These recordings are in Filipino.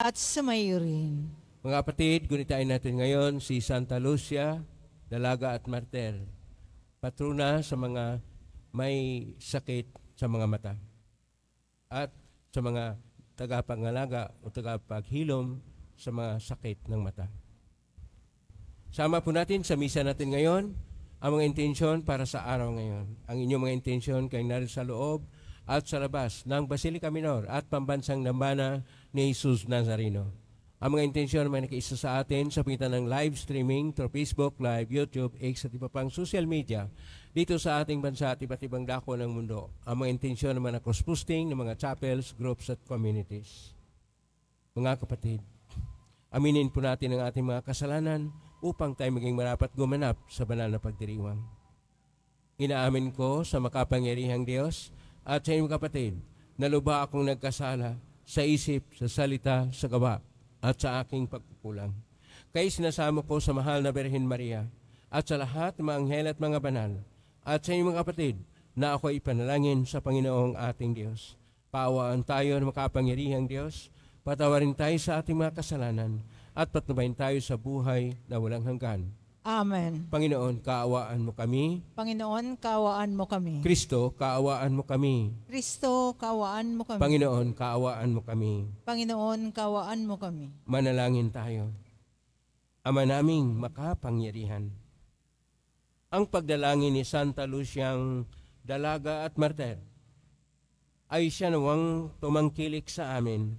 at sa mayroon. Mga kapatid, gunitain natin ngayon si Santa Lucia, Dalaga at Martel, patrona sa mga may sakit sa mga mata at sa mga tagapangalaga o tagapaghilom sa mga sakit ng mata. Sama po natin sa misa natin ngayon ang mga intensyon para sa araw ngayon. Ang inyong mga intensyon kay narin sa loob at sa labas ng Basilica Minor at Pambansang Dambana ni Jesus Nazareno. Ang mga intensyon may nakiisa sa atin sa pingitan ng live streaming through Facebook Live, YouTube, X at iba pang social media dito sa ating bansa at iba't ibang dako ng mundo. Ang mga intensyon naman na cross-posting ng mga chapels, groups at communities. Mga kapatid, aminin po natin ang ating mga kasalanan upang tayo maging marapat gumanap sa banal na pagdiriwang. Inaamin ko sa makapangyarihang Diyos at sa inyong kapatid na akong nagkasala sa isip, sa salita, sa gawa, at sa aking pagkukulang. Kaya sinasama ko sa mahal na Berhen Maria at sa lahat ng mga anghel at mga banal at sa inyong mga kapatid na ako ay panalangin sa Panginoong ating Diyos. Paawaan tayo ng makapangyarihang Diyos, patawarin tayo sa ating mga kasalanan at patnubayin tayo sa buhay na walang hanggan Amen. Panginoon, kaawaan mo kami. Panginoon, kaawaan mo kami. Kristo, kaawaan mo kami. Kristo, kaawaan mo kami. Panginoon, kaawaan mo kami. Panginoon, kaawaan mo kami. Manalangin tayo. Ama naming makapangyarihan. Ang pagdalangin ni Santa Luciang dalaga at martir ay siya nawang tumangkilik sa amin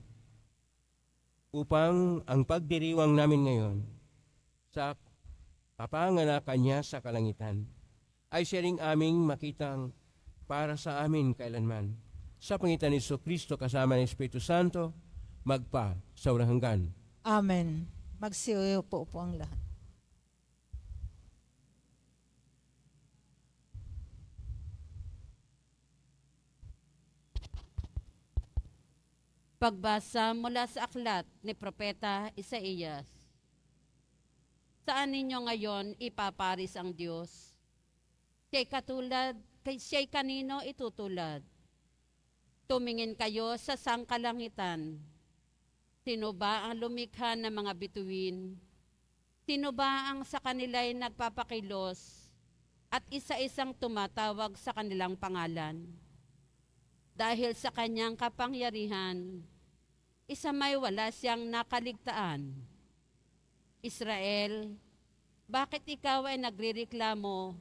upang ang pagdiriwang namin ngayon sa kapanganakan niya sa kalangitan, ay sharing aming makitang para sa amin kailanman. Sa pangitan ni Kristo kasama ng Espiritu Santo, magpa sa unang hanggan. Amen. Magsiyo po po ang lahat. Pagbasa mula sa aklat ni Propeta Isaías saan ninyo ngayon ipaparis ang Diyos? Siya'y katulad, siya'y kanino itutulad. Tumingin kayo sa sangkalangitan. Sino ba ang lumikha ng mga bituin? Sino ba ang sa kanila'y nagpapakilos at isa-isang tumatawag sa kanilang pangalan? Dahil sa kanyang kapangyarihan, isa may wala siyang nakaligtaan Israel, bakit ikaw ay nagrireklamo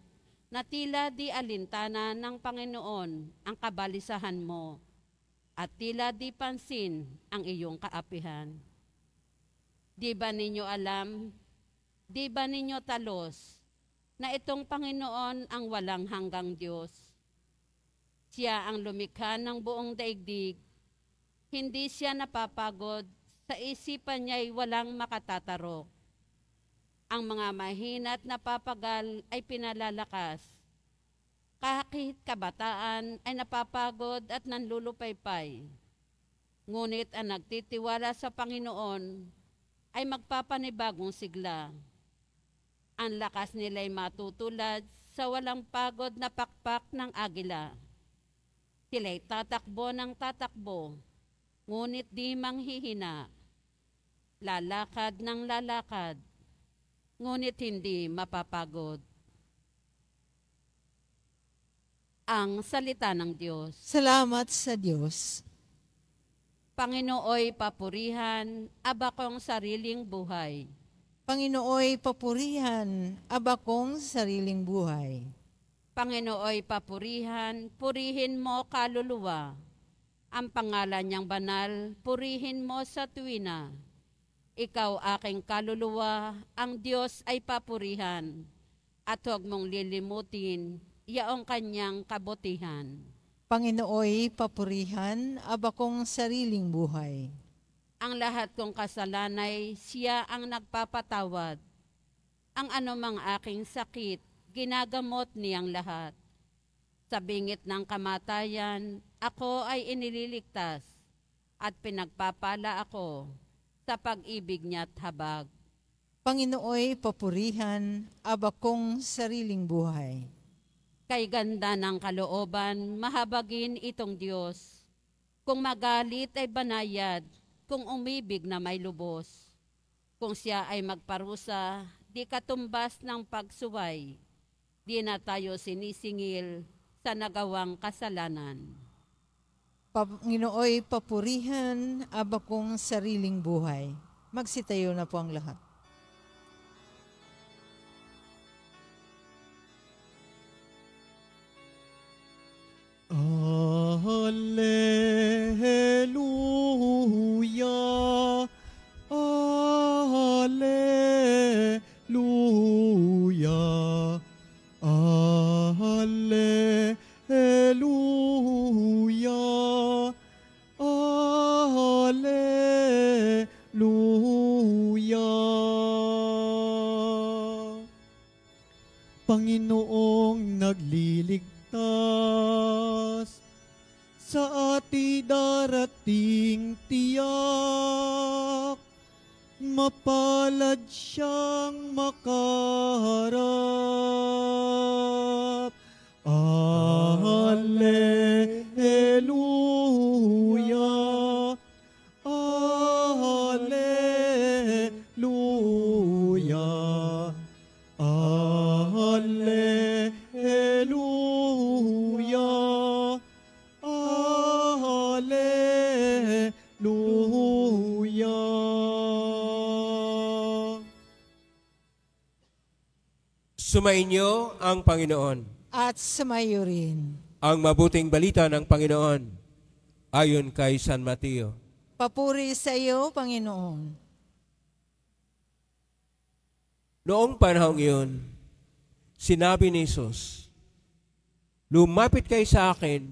na tila di alintana ng Panginoon ang kabalisahan mo at tila di pansin ang iyong kaapihan? Di ba ninyo alam, di ba ninyo talos na itong Panginoon ang walang hanggang Diyos? Siya ang lumikha ng buong daigdig, hindi siya napapagod, sa isipan niya'y walang makatatarok ang mga mahina at napapagal ay pinalalakas. Kahit kabataan ay napapagod at nanlulupaypay. Ngunit ang nagtitiwala sa Panginoon ay magpapanibagong sigla. Ang lakas nila'y matutulad sa walang pagod na pakpak ng agila. Sila'y tatakbo ng tatakbo, ngunit di manghihina. Lalakad ng lalakad, ngunit hindi mapapagod ang salita ng Diyos. Salamat sa Diyos. Panginooy papurihan, aba kong sariling buhay. Panginooy papurihan, aba kong sariling buhay. Panginooy papurihan, purihin mo kaluluwa. Ang pangalan niyang banal, purihin mo sa tuwina. Ikaw aking kaluluwa, ang Diyos ay papurihan, at huwag mong lilimutin yaong kanyang kabutihan. Panginooy, papurihan, aba kong sariling buhay. Ang lahat kong kasalanay, siya ang nagpapatawad. Ang anumang aking sakit, ginagamot niyang lahat. Sa bingit ng kamatayan, ako ay inililigtas at pinagpapala ako sa pag-ibig at habag. Panginooy, papurihan, abakong sariling buhay. Kay ganda ng kalooban, mahabagin itong Diyos. Kung magalit ay banayad, kung umibig na may lubos. Kung siya ay magparusa, di katumbas ng pagsuway. Di na tayo sinisingil sa nagawang kasalanan. Panginooy papurihan abakong sariling buhay. Magsitayo na po ang lahat. Alleluia. Panginoong nagliligtas sa ati darating tiyak mapalad siyang makaharap Alleluia Sumainyo ang Panginoon. At sumayo rin. Ang mabuting balita ng Panginoon ayon kay San Mateo. Papuri sa iyo, Panginoon. Noong panahong iyon, sinabi ni Jesus, Lumapit kayo sa akin,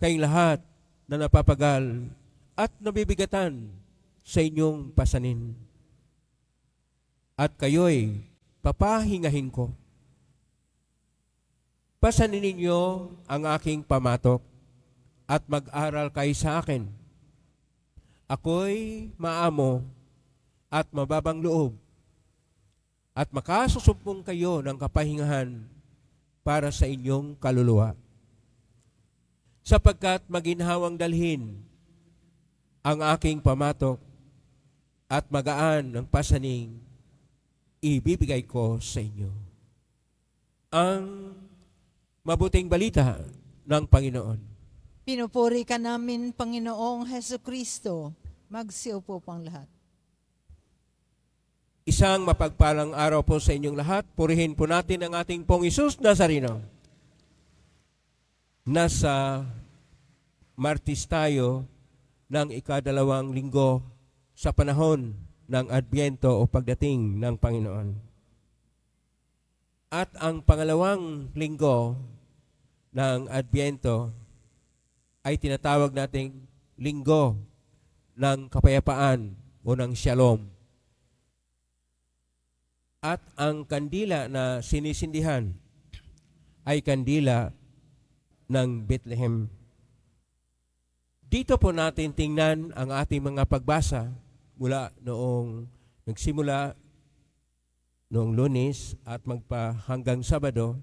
kayong lahat na napapagal at nabibigatan sa inyong pasanin. At kayo'y papahingahin ko. Pasanin ninyo ang aking pamatok at mag-aral kay sa akin. Ako'y maamo at mababang loob at makasusumpong kayo ng kapahingahan para sa inyong kaluluwa. Sapagkat maginhawang dalhin ang aking pamatok at magaan ang pasaning ibibigay ko sa inyo. Ang mabuting balita ng Panginoon. Pinupuri ka namin, Panginoong Heso Kristo. Magsiupo pang lahat. Isang mapagpalang araw po sa inyong lahat. Purihin po natin ang ating pong Isus Nazarino. Nasa Martis tayo ng ikadalawang linggo sa panahon ng Adbyento o pagdating ng Panginoon. At ang pangalawang linggo ng Adbyento ay tinatawag nating linggo ng kapayapaan o ng shalom. At ang kandila na sinisindihan ay kandila ng Bethlehem. Dito po natin tingnan ang ating mga pagbasa mula noong nagsimula noong lunes at magpa hanggang Sabado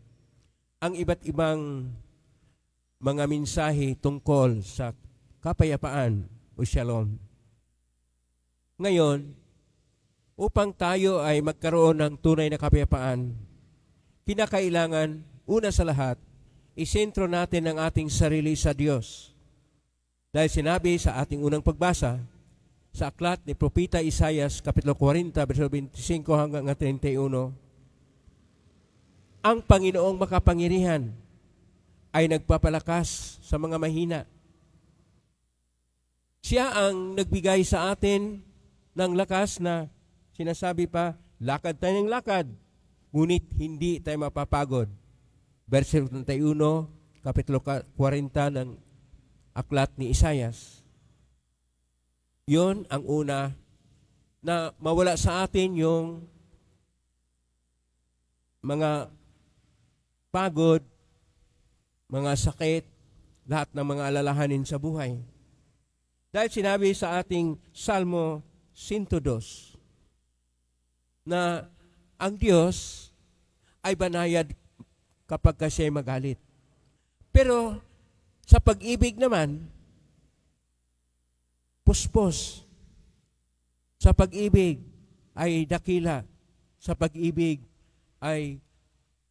ang iba't ibang mga mensahe tungkol sa kapayapaan o shalom. Ngayon, upang tayo ay magkaroon ng tunay na kapayapaan, kinakailangan, una sa lahat, isentro natin ang ating sarili sa Diyos. Dahil sinabi sa ating unang pagbasa, sa aklat ni Propita Isayas, Kapitulo 40, verso 25 hanggang 31, ang Panginoong makapangyarihan ay nagpapalakas sa mga mahina. Siya ang nagbigay sa atin ng lakas na sinasabi pa, lakad tayo ng lakad, ngunit hindi tayo mapapagod. Verse 31, Kapitulo 40 ng aklat ni Isayas yun ang una na mawala sa atin yung mga pagod, mga sakit, lahat ng mga alalahanin sa buhay. Dahil sinabi sa ating Salmo 102 na ang Diyos ay banayad kapag siya ay magalit. Pero sa pag-ibig naman, puspos sa pag-ibig ay dakila. Sa pag-ibig ay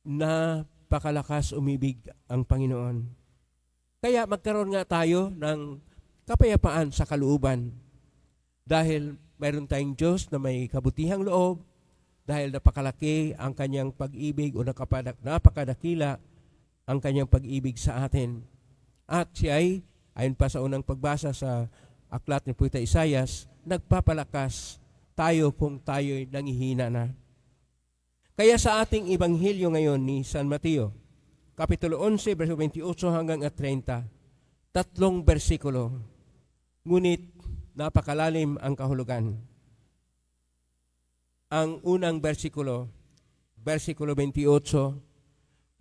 napakalakas umibig ang Panginoon. Kaya magkaroon nga tayo ng kapayapaan sa kalooban. Dahil mayroon tayong Diyos na may kabutihang loob, dahil napakalaki ang kanyang pag-ibig o napakadakila ang kanyang pag-ibig sa atin. At siya ay, ayon pa sa unang pagbasa sa aklat ni Pulita Isayas, nagpapalakas tayo kung tayo'y nangihina na. Kaya sa ating ibanghilyo ngayon ni San Mateo, Kapitulo 11, verso 28 hanggang 30, tatlong bersikulo, ngunit napakalalim ang kahulugan. Ang unang bersikulo, bersikulo 28,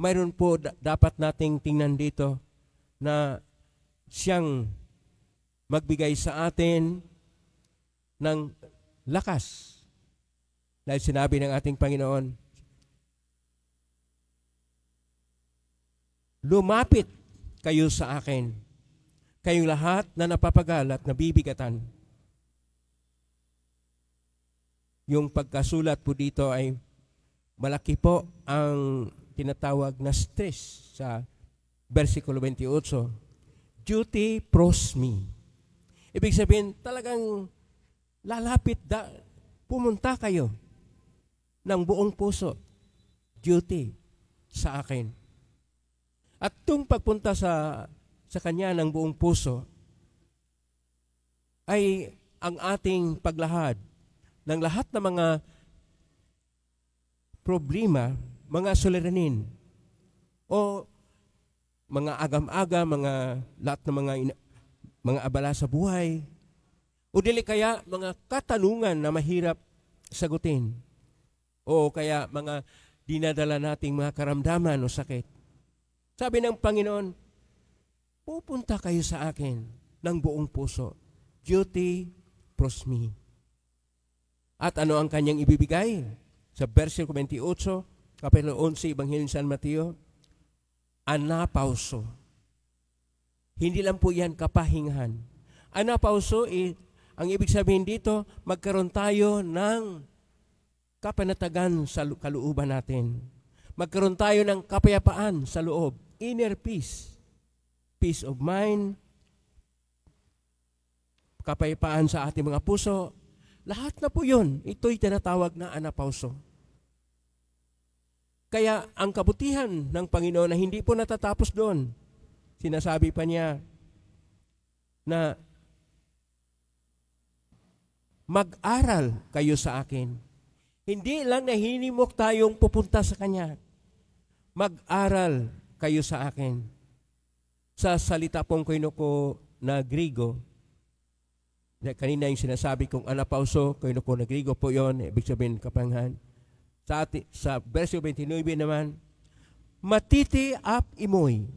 mayroon po dapat nating tingnan dito na siyang magbigay sa atin ng lakas. Dahil sinabi ng ating Panginoon, Lumapit kayo sa akin, kayong lahat na napapagal at nabibigatan. Yung pagkasulat po dito ay malaki po ang tinatawag na stress sa versikulo 28. Duty pros me. Ibig sabihin, talagang lalapit da, pumunta kayo ng buong puso. Duty sa akin. At tung pagpunta sa sa kanya ng buong puso ay ang ating paglahad ng lahat ng mga problema, mga suliranin o mga agam-aga, mga lahat ng mga mga abala sa buhay, o dili kaya mga katanungan na mahirap sagutin, o kaya mga dinadala nating mga karamdaman o sakit. Sabi ng Panginoon, pupunta kayo sa akin ng buong puso. Duty pros me. At ano ang kanyang ibibigay? Sa versikulo 28, kapitulo 11, Ebanghelyo San Mateo, Anapauso hindi lang po yan kapahingahan. Ana pa eh, ang ibig sabihin dito, magkaroon tayo ng kapanatagan sa kaluuban natin. Magkaroon tayo ng kapayapaan sa loob, inner peace, peace of mind, kapayapaan sa ating mga puso. Lahat na po yun, ito'y tinatawag na anapauso. Kaya ang kabutihan ng Panginoon na hindi po natatapos doon. Sinasabi pa niya na mag-aral kayo sa akin. Hindi lang nahinimok tayong pupunta sa Kanya. Mag-aral kayo sa akin. Sa salita pong kinuko na Grigo, kanina yung sinasabi kong anapauso, kinuko na Grigo po yon, ibig sabihin kapanghan. Sa, ati, sa verse 29 naman, matiti ap imoy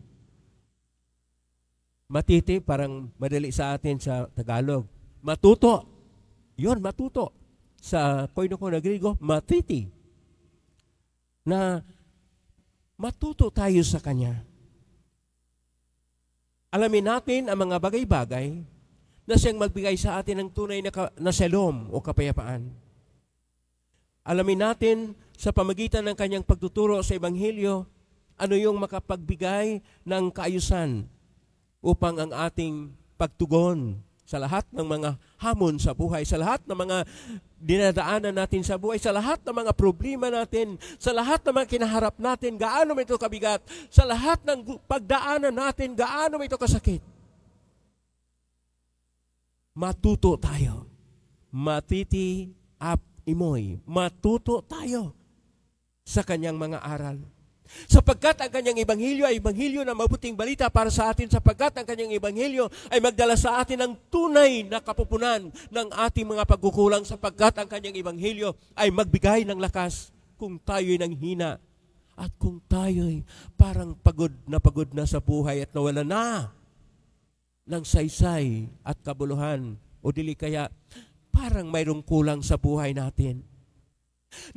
matiti, parang madali sa atin sa Tagalog. Matuto. Yun, matuto. Sa koino ko na Grigo, matiti. Na matuto tayo sa Kanya. Alamin natin ang mga bagay-bagay na siyang magbigay sa atin ng tunay na, ka, na selom o kapayapaan. Alamin natin sa pamagitan ng kanyang pagtuturo sa Ebanghelyo, ano yung makapagbigay ng kaayusan upang ang ating pagtugon sa lahat ng mga hamon sa buhay, sa lahat ng mga dinadaanan natin sa buhay, sa lahat ng mga problema natin, sa lahat ng mga kinaharap natin, gaano ito kabigat, sa lahat ng pagdaanan natin, gaano ito kasakit. Matuto tayo. Matiti up imoy. Matuto tayo sa kanyang mga aral. Sapagkat ang kanyang ebanghelyo ay ebanghelyo na mabuting balita para sa atin, sapagkat ang kanyang ebanghelyo ay magdala sa atin ng tunay na kapupunan ng ating mga pagkukulang, sapagkat ang kanyang ebanghelyo ay magbigay ng lakas kung tayo'y nanghina at kung tayo'y parang pagod na pagod na sa buhay at nawala na ng saysay at kabuluhan o dili kaya parang mayroong kulang sa buhay natin.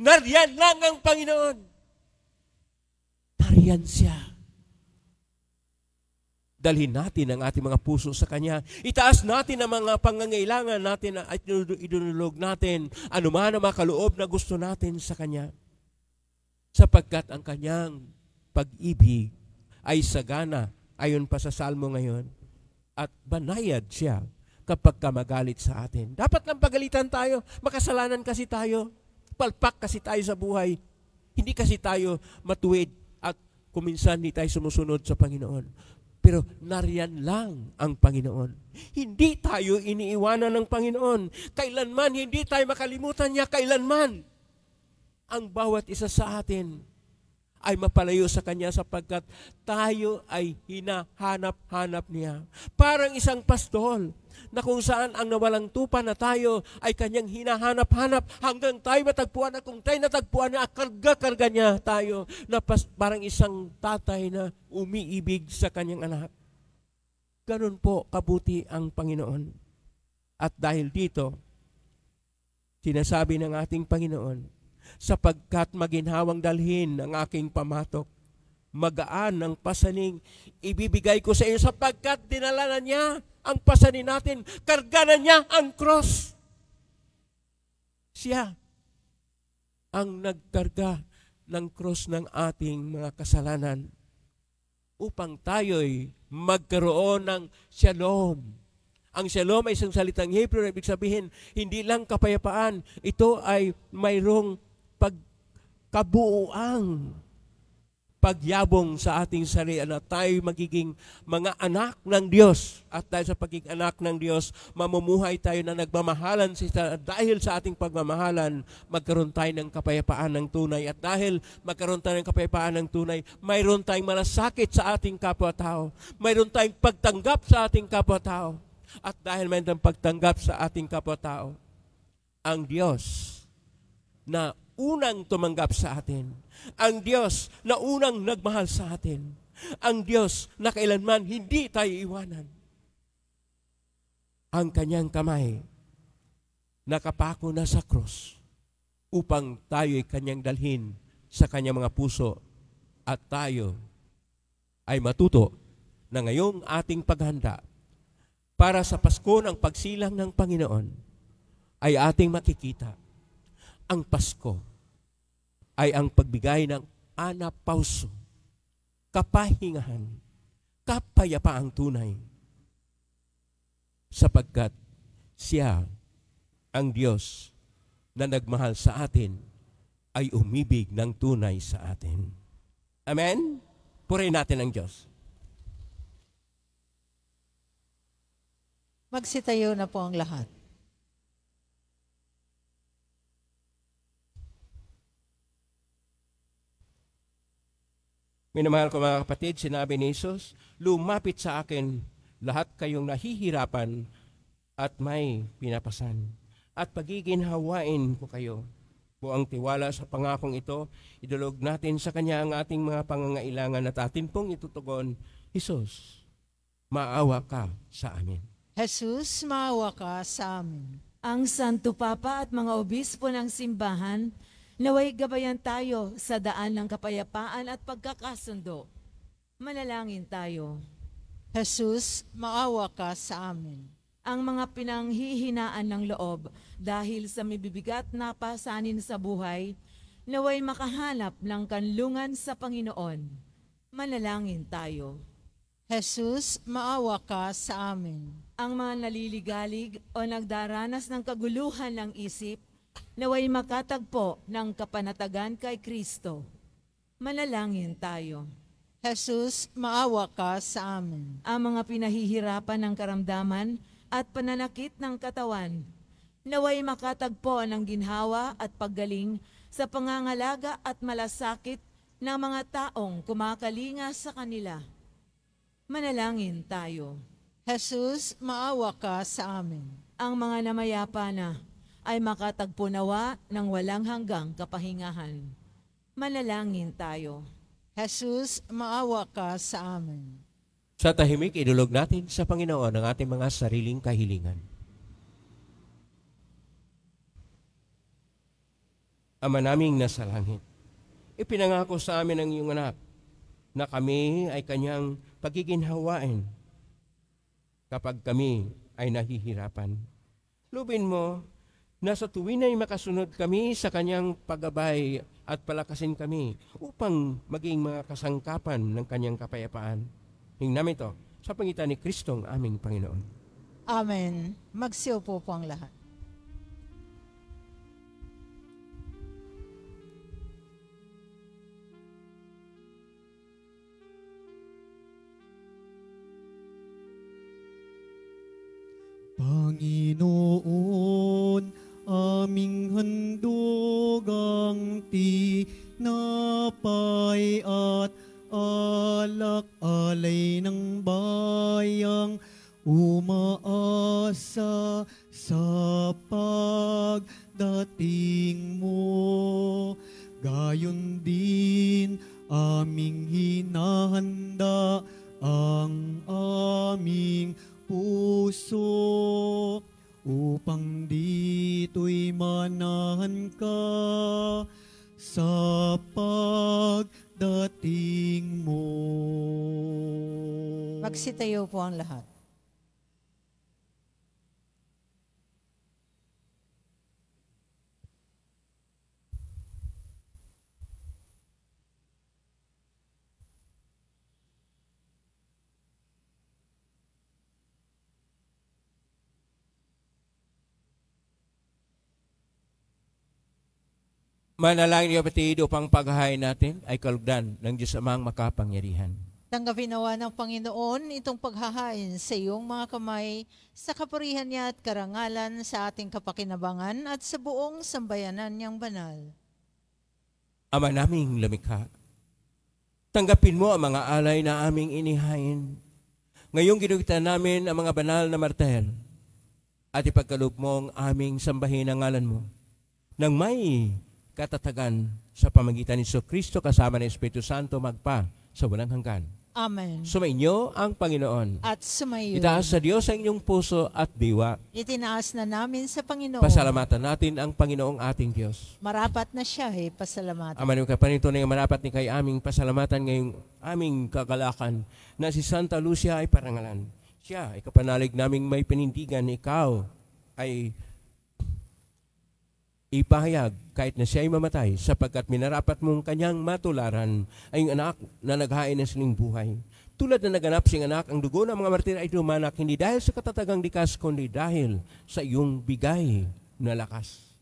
Nariyan lang ang Panginoon Tarian siya. Dalhin natin ang ating mga puso sa Kanya. Itaas natin ang mga pangangailangan natin at idunulog natin anuman ang mga na gusto natin sa Kanya. Sapagkat ang Kanyang pag-ibig ay sagana ayon pa sa Salmo ngayon at banayad siya kapag ka magalit sa atin. Dapat lang pagalitan tayo. Makasalanan kasi tayo. Palpak kasi tayo sa buhay. Hindi kasi tayo matuwid kung minsan hindi tayo sumusunod sa Panginoon. Pero nariyan lang ang Panginoon. Hindi tayo iniiwanan ng Panginoon. Kailanman hindi tayo makalimutan niya, kailanman ang bawat isa sa atin ay mapalayo sa Kanya sapagkat tayo ay hinahanap-hanap niya. Parang isang pastol na kung saan ang nawalang tupa na tayo ay kanyang hinahanap-hanap hanggang tayo matagpuan na kung tayo natagpuan na karga-karga niya tayo na pas, parang isang tatay na umiibig sa kanyang anak. Ganun po kabuti ang Panginoon. At dahil dito, sinasabi ng ating Panginoon, sapagkat maginhawang dalhin ang aking pamatok. Magaan ang pasaning ibibigay ko sa iyo sapagkat dinala na niya ang pasanin natin. Karga na niya ang cross. Siya ang nagkarga ng cross ng ating mga kasalanan upang tayo'y magkaroon ng shalom. Ang shalom ay isang salitang Hebrew na ibig sabihin, hindi lang kapayapaan, ito ay mayroong pagkabuoang pagyabong sa ating sarili na tayo magiging mga anak ng Diyos. At dahil sa pagiging anak ng Diyos, mamumuhay tayo na nagmamahalan sa dahil sa ating pagmamahalan, magkaroon tayo ng kapayapaan ng tunay. At dahil magkaroon tayo ng kapayapaan ng tunay, mayroon tayong malasakit sa ating kapwa-tao. Mayroon tayong pagtanggap sa ating kapwa-tao. At dahil mayroon tayong pagtanggap sa ating kapwa-tao, ang Diyos na unang tumanggap sa atin. Ang Diyos na unang nagmahal sa atin. Ang Diyos na kailanman hindi tayo iwanan. Ang kanyang kamay nakapako na sa krus upang tayo'y kanyang dalhin sa kanyang mga puso at tayo ay matuto na ngayong ating paghanda para sa Pasko ng pagsilang ng Panginoon ay ating makikita ang Pasko ay ang pagbigay ng anapauso, kapahingahan, kapayapaang tunay. Sapagkat siya, ang Diyos na nagmahal sa atin, ay umibig ng tunay sa atin. Amen? Purihin natin ang Diyos. Magsitayo na po ang lahat. Minamahal ko mga kapatid, sinabi ni Jesus, lumapit sa akin lahat kayong nahihirapan at may pinapasan. At pagiginhawain ko kayo. Buang tiwala sa pangakong ito, idulog natin sa Kanya ang ating mga pangangailangan at atin pong itutugon, Jesus, maawa ka sa amin. Jesus, maawa ka sa amin. Ang Santo Papa at mga obispo ng simbahan, Naway gabayan tayo sa daan ng kapayapaan at pagkakasundo. Manalangin tayo. Jesus, maawa ka sa amin. Ang mga pinanghihinaan ng loob dahil sa mibibigat na pasanin sa buhay, naway makahanap ng kanlungan sa Panginoon. Manalangin tayo. Jesus, maawa ka sa amin. Ang mga naliligalig o nagdaranas ng kaguluhan ng isip, naway makatagpo ng kapanatagan kay Kristo. Manalangin tayo. Jesus, maawa ka sa amin. Ang mga pinahihirapan ng karamdaman at pananakit ng katawan, naway makatagpo ng ginhawa at paggaling sa pangangalaga at malasakit ng mga taong kumakalinga sa kanila. Manalangin tayo. Jesus, maawa ka sa amin. Ang mga namayapa na, ay makatagpo nawa ng walang hanggang kapahingahan. Manalangin tayo. Jesus, maawa ka sa amin. Sa tahimik, idulog natin sa Panginoon ang ating mga sariling kahilingan. Ama naming nasa langit, ipinangako sa amin ang iyong anak na kami ay kanyang pagiginhawain kapag kami ay nahihirapan. Lubin mo na sa tuwin ay makasunod kami sa kanyang paggabay at palakasin kami upang maging mga kasangkapan ng kanyang kapayapaan. Hingnamin ito sa pangitan ni Kristong aming Panginoon. Amen. Magsiupo po ang lahat. Manalangin niyo kapatid upang paghahain natin ay kalugdan ng Diyos Amang makapangyarihan. Tanggapin nawa ng Panginoon itong paghahain sa iyong mga kamay sa kapurihan niya at karangalan sa ating kapakinabangan at sa buong sambayanan niyang banal. Ama naming lumikha, tanggapin mo ang mga alay na aming inihain. Ngayong ginugita namin ang mga banal na martel at ipagkaloob mo ang aming sambahin ang ngalan mo nang may katatagan sa pamagitan ni Kristo kasama ng Espiritu Santo magpa sa walang hanggan. Amen. Sumainyo ang Panginoon. At sumayo. Itaas sa Diyos ang inyong puso at diwa. Itinaas na namin sa Panginoon. Pasalamatan natin ang Panginoong ating Diyos. Marapat na siya eh, pasalamatan. Aman yung kapanito na yung marapat ni kay aming pasalamatan ngayong aming kagalakan na si Santa Lucia ay parangalan. Siya ay kapanalig naming may pinindigan, ikaw ay ipahayag kahit na siya ay mamatay sapagkat minarapat mong kanyang matularan ay anak na naghain ng siling buhay. Tulad na naganap siyang anak, ang dugo ng mga martir ay dumanak hindi dahil sa katatagang likas, kundi dahil sa iyong bigay na lakas.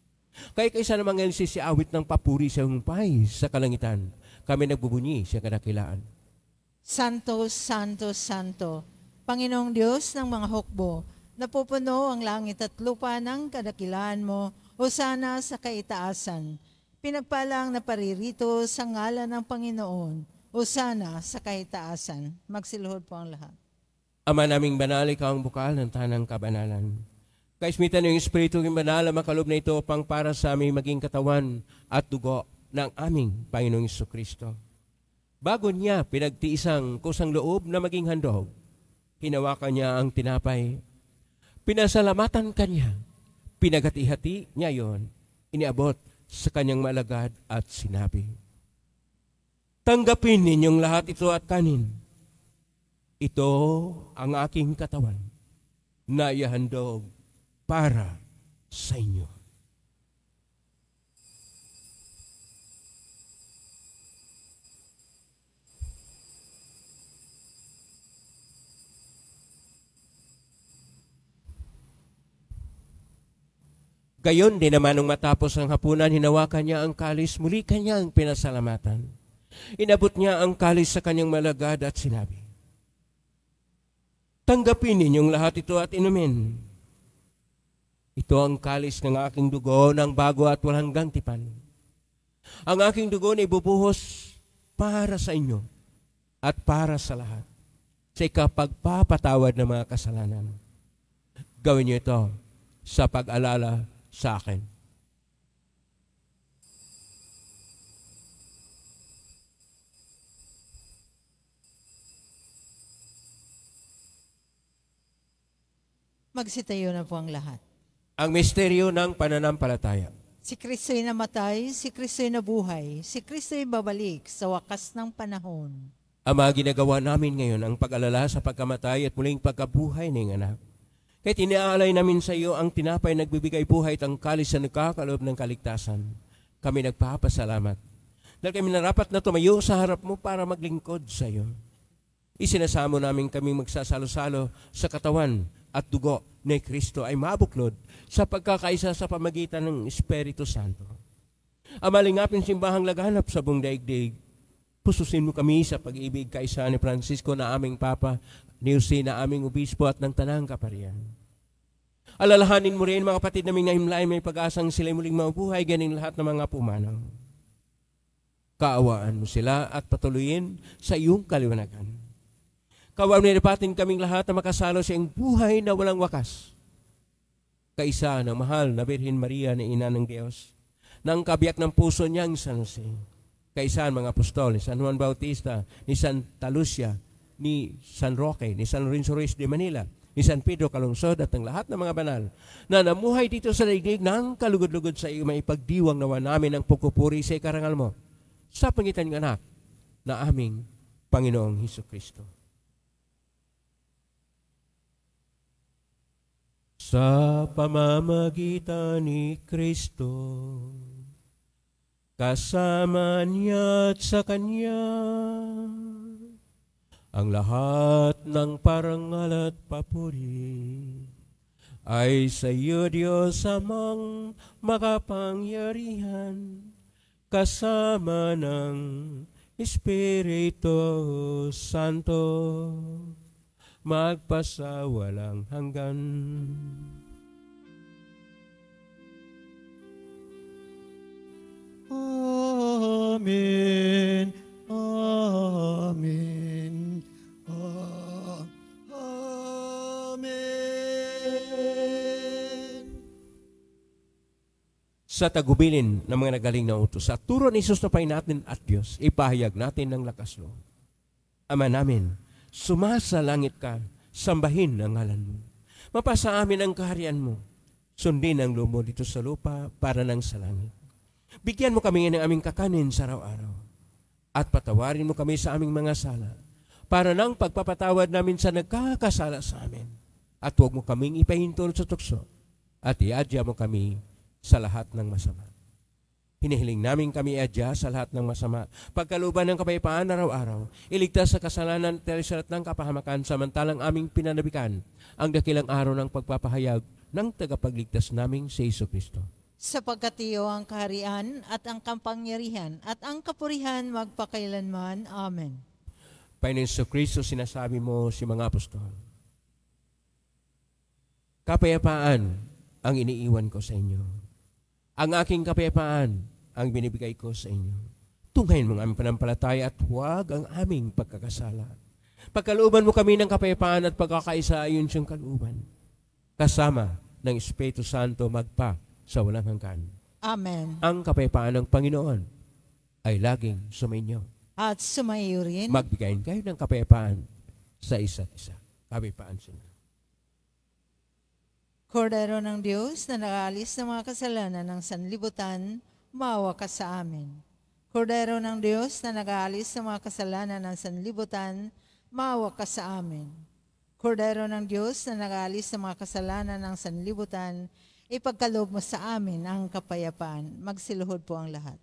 Kaya kaysa namang ngayon si awit ng papuri sa iyong pahay sa kalangitan, kami nagbubunyi sa kadakilaan. Santo, Santo, Santo, Panginoong Diyos ng mga hukbo, napupuno ang langit at lupa ng kadakilaan mo, Hosana sa kaitaasan. Pinagpalang na paririto sa ngalan ng Panginoon. Hosana sa kaitaasan. Magsiluhod po ang lahat. Ama naming banal, ikaw ang bukal ng tanang kabanalan. Kaismitan ng Espiritu ng banal ang makalob na ito upang para sa aming maging katawan at dugo ng aming Panginoong Iso Kristo. Bago niya pinagtiisang kusang loob na maging handog, hinawakan niya ang tinapay. Pinasalamatan kanya Pinaghati-hati niya yon, iniabot sa kanyang malagad at sinabi, Tanggapin ninyong lahat ito at kanin. Ito ang aking katawan na ihandog para sa inyo. Gayon din naman nung matapos ang hapunan, hinawakan niya ang kalis, muli kanya ang pinasalamatan. Inabot niya ang kalis sa kanyang malagad at sinabi, Tanggapin ninyong lahat ito at inumin. Ito ang kalis ng aking dugo ng bago at walang hanggang tipan. Ang aking dugo na ibubuhos para sa inyo at para sa lahat sa ikapagpapatawad ng mga kasalanan. Gawin niyo ito sa pag-alala sa akin. Magsitayo na po ang lahat. Ang misteryo ng pananampalataya. Si Kristo'y namatay, si Kristo'y nabuhay, si Kristo'y babalik sa wakas ng panahon. Ama, ginagawa namin ngayon ang pag-alala sa pagkamatay at muling pagkabuhay ng anak kahit iniaalay namin sa iyo ang tinapay nagbibigay buhay at ang kalis na nagkakaloob ng kaligtasan, kami nagpapasalamat. Dahil kami narapat na tumayo sa harap mo para maglingkod sa iyo. Isinasamo namin kami magsasalo-salo sa katawan at dugo ni Kristo ay mabuklod sa pagkakaisa sa pamagitan ng Espiritu Santo. Amalingapin malingapin simbahang laganap sa buong daigdig Pususin mo kami sa pag-ibig kaisa ni Francisco na aming Papa, ni Jose na aming Obispo at ng Tanang Kaparian. Alalahanin mo rin mga kapatid naming nahimlay may pag-asang sila muling mabuhay, ganing lahat ng mga pumanaw. Kaawaan mo sila at patuloyin sa iyong kaliwanagan. Kaawaan nilapatin kaming lahat na makasalo sa iyong buhay na walang wakas. Kaisa ng mahal na Birhen Maria na Ina ng Diyos, ng kabiyak ng puso niyang San Jose kaisan mga apostol, ni San Juan Bautista, ni Santa Lucia, ni San Roque, ni San Lorenzo Ruiz de Manila, ni San Pedro Calungsod at ng lahat ng mga banal na namuhay dito sa daigdig ng kalugod-lugod sa iyo, may maipagdiwang nawa namin ang pukupuri sa ikarangal mo sa pangitan ng anak na aming Panginoong Heso Kristo. Sa pamamagitan ni Kristo, kasama niya at sa kanya ang lahat ng parangal at papuri ay sa iyo, Diyos, amang makapangyarihan kasama ng Espiritu Santo magpasawalang hanggan. Amen. Amen. Amen. Sa tagubilin ng mga nagaling na utos, sa turo ni Jesus na natin at Diyos, ipahayag natin ng lakas loob. Ama namin, sumasa langit ka, sambahin ang ngalan mo. Mapasa amin ang kaharian mo. Sundin ang lumo dito sa lupa para nang sa langit. Bigyan mo kami ng aming kakanin sa araw-araw. At patawarin mo kami sa aming mga sala para nang pagpapatawad namin sa nagkakasala sa amin. At huwag mo kaming ipahintol sa tukso at iadya mo kami sa lahat ng masama. Hinihiling namin kami iadya sa lahat ng masama. Pagkaluban ng kapayapaan araw-araw, iligtas sa kasalanan at telisalat ng kapahamakan samantalang aming pinanabikan ang dakilang araw ng pagpapahayag ng tagapagligtas naming si Iso Kristo sapagkat iyo ang kaharian at ang kapangyarihan at ang kapurihan magpakailanman. Amen. Panginoon Kristo, sinasabi mo si mga apostol, Kapayapaan ang iniiwan ko sa inyo. Ang aking kapayapaan ang binibigay ko sa inyo. Tunghayin mo aming panampalataya at huwag ang aming pagkakasala. Pagkaluban mo kami ng kapayapaan at pagkakaisa, yun siyang kaluban. Kasama ng Espiritu Santo magpa sa walang hanggan. Amen. Ang kapayapaan ng Panginoon ay laging sumainyo. At sumayo rin. Magbigayin kayo ng kapayapaan sa isa't isa. Kapayapaan sa inyo. Kordero ng Diyos na nakaalis ng mga kasalanan ng sanlibutan, maawa ka sa amin. Kordero ng Diyos na nakaalis ng mga kasalanan ng sanlibutan, maawa ka sa amin. Kordero ng Diyos na nakaalis ng mga kasalanan ng sanlibutan, Ipagkaloob mo sa amin ang kapayapaan. Magsiluhod po ang lahat.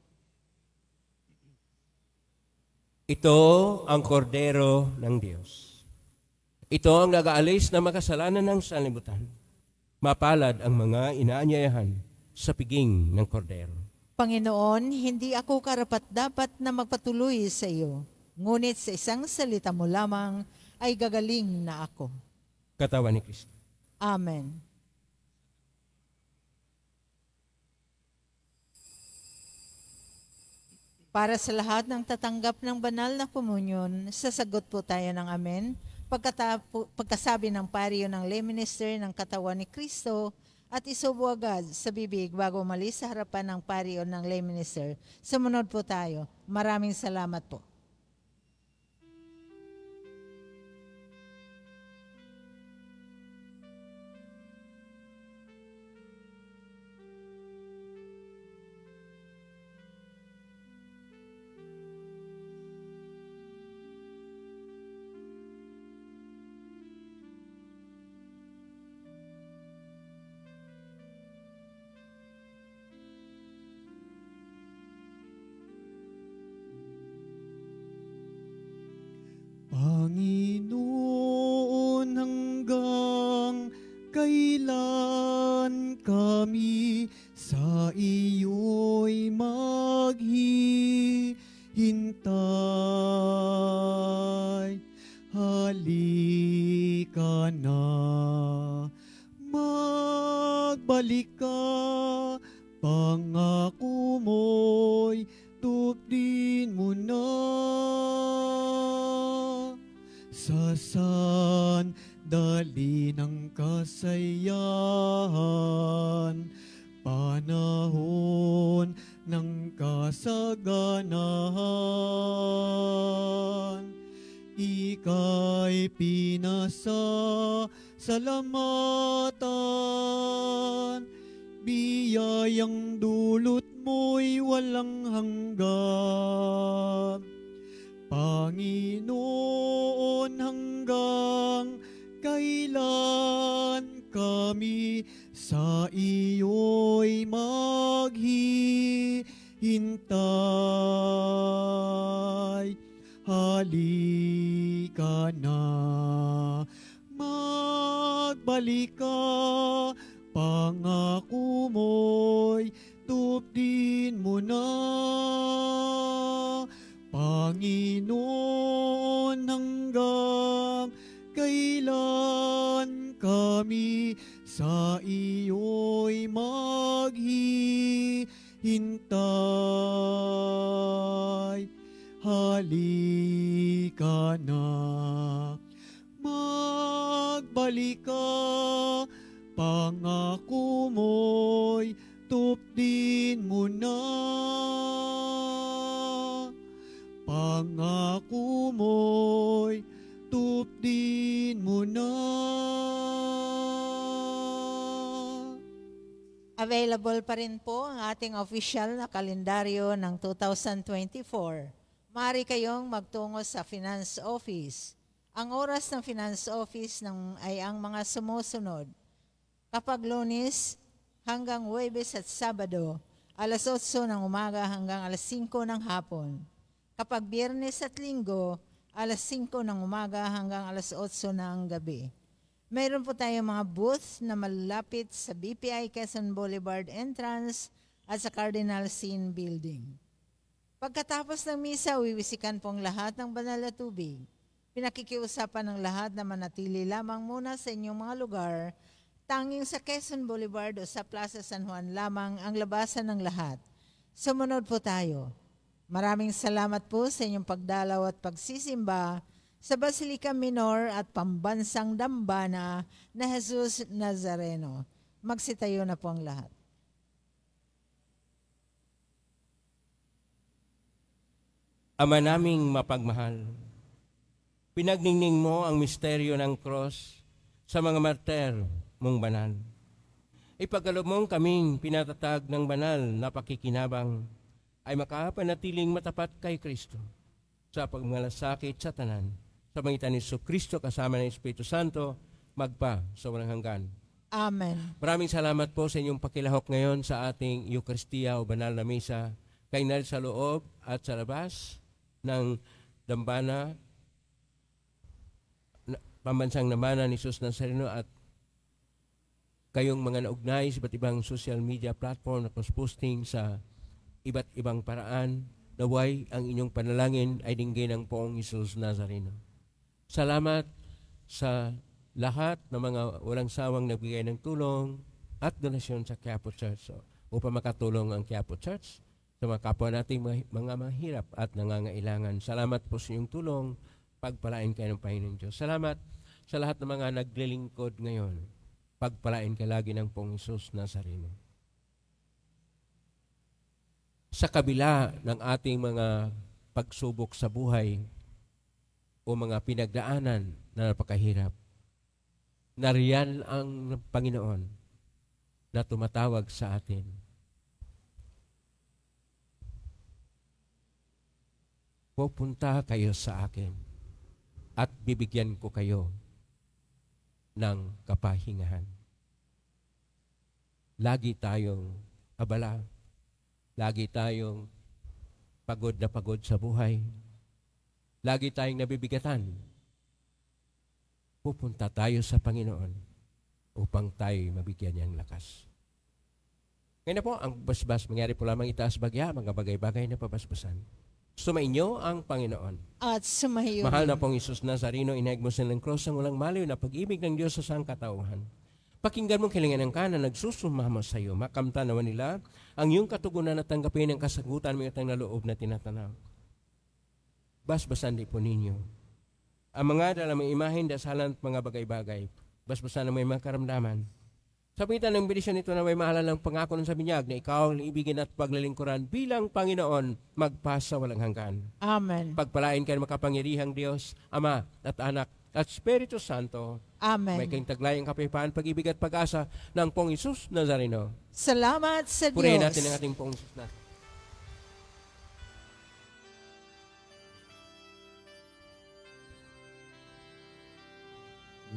Ito ang kordero ng Diyos. Ito ang nagaalis na makasalanan ng sanlibutan. Mapalad ang mga inaanyayahan sa piging ng kordero. Panginoon, hindi ako karapat-dapat na magpatuloy sa iyo. Ngunit sa isang salita mo lamang ay gagaling na ako. Katawan ni Kristo. Amen. Para sa lahat ng tatanggap ng banal na komunyon, sasagot po tayo ng amen, pagkatapo, pagkasabi ng pariyo ng lay minister ng katawan ni Kristo at isubo agad sa bibig bago malis sa harapan ng pariyo ng lay minister. Sumunod po tayo. Maraming salamat po. walang hanggan. Panginoon hanggang kailan kami sa iyo'y maghihintay. Halika na, magbalik ka, pangako mo'y Sagutin mo na, Panginoon, hanggang kailan kami sa iyo'y maghihintay. Halika na, magbalik ka, pangako mo'y tutup din mo na Pangako mo'y tupdin mo na Available pa rin po ang ating official na kalendaryo ng 2024. Mari kayong magtungo sa Finance Office. Ang oras ng Finance Office ng, ay ang mga sumusunod. Kapag lunes, hanggang Huwebes at Sabado, alas 8 ng umaga hanggang alas 5 ng hapon. Kapag Biyernes at Linggo, alas 5 ng umaga hanggang alas 8 ng gabi. Mayroon po tayong mga booth na malapit sa BPI Quezon Boulevard entrance at sa Cardinal Sin Building. Pagkatapos ng misa, wiwisikan pong lahat ng banal na tubig. Pinakikiusapan ng lahat na manatili lamang muna sa inyong mga lugar Tanging sa Quezon Boulevard o sa Plaza San Juan lamang ang labasan ng lahat. Sumunod po tayo. Maraming salamat po sa inyong pagdalaw at pagsisimba sa Basilica Minor at Pambansang Dambana na Jesus Nazareno. Magsitayo na po ang lahat. Ama naming mapagmahal, pinagningning mo ang misteryo ng cross sa mga martir mong banal. mong kaming pinatatag ng banal na pakikinabang ay makapanatiling matapat kay Kristo sa pagmalasakit sa tanan. Sa mangitan ni so Kristo kasama ng Espiritu Santo, magpa sa walang hanggan. Amen. Maraming salamat po sa inyong pakilahok ngayon sa ating Eucharistia o Banal na Misa. kay na sa loob at sa labas ng dambana, pambansang dambana ni Jesus Nazareno at kayong mga naugnay sa iba't ibang social media platform na posting sa iba't ibang paraan, naway ang inyong panalangin ay dinggin ng poong Isus Nazareno. Salamat sa lahat ng mga walang sawang nagbigay ng tulong at donasyon sa Quiapo Church so, upang makatulong ang Quiapo Church sa mga kapwa nating mga mahirap at nangangailangan. Salamat po sa inyong tulong. Pagpalain kayo ng Panginoon Diyos. Salamat sa lahat ng mga naglilingkod ngayon Pagpalain ka lagi ng pong Isus Nazareno. Sa kabila ng ating mga pagsubok sa buhay o mga pinagdaanan na napakahirap, nariyan ang Panginoon na tumatawag sa atin. Pupunta kayo sa akin at bibigyan ko kayo ng kapahingahan. Lagi tayong abala. Lagi tayong pagod na pagod sa buhay. Lagi tayong nabibigatan. Pupunta tayo sa Panginoon upang tayo mabigyan niyang lakas. Ngayon na po, ang basbas, mangyari po lamang itaas bagya, mga bagay-bagay na pabasbasan. Sumainyo ang Panginoon. At sumayo. Mahal na pong Isus Nazarino, inahig mo silang cross ang walang maliw na pag-ibig ng Diyos sa sangkatauhan. Pakinggan mong kilingan ng kanan, nagsusumama sa iyo. Makamta naman nila ang iyong katugunan at tanggapin ang kasagutan ng itang loob na tinatanaw. Basbasan di po ninyo. Ang mga dalamang imahin, dasalan at mga bagay-bagay. Basbasan mo may mga karamdaman sa pangitan ng binisyon nito na may mahalan ng pangako ng sa binyag na ikaw ang ibigin at paglilingkuran bilang Panginoon, magpasa walang hanggan. Amen. Pagpalain kayo ng makapangyarihang Diyos, Ama at Anak at Espiritu Santo. Amen. May kayong taglay ang kapayapaan, pag-ibig at pag-asa ng pong Isus Nazareno. Salamat sa Purihin Diyos. Purihin natin ang ating pong Isus Nazareno.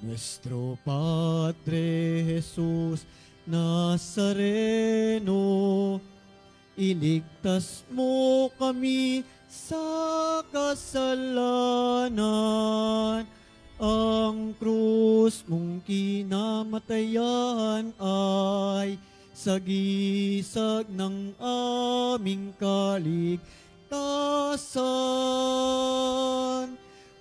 Nuestro Padre Jesús Nazareno, iligtas mo kami sa kasalanan. Ang krus mong kinamatayan ay sagisag ng aming kaligtasan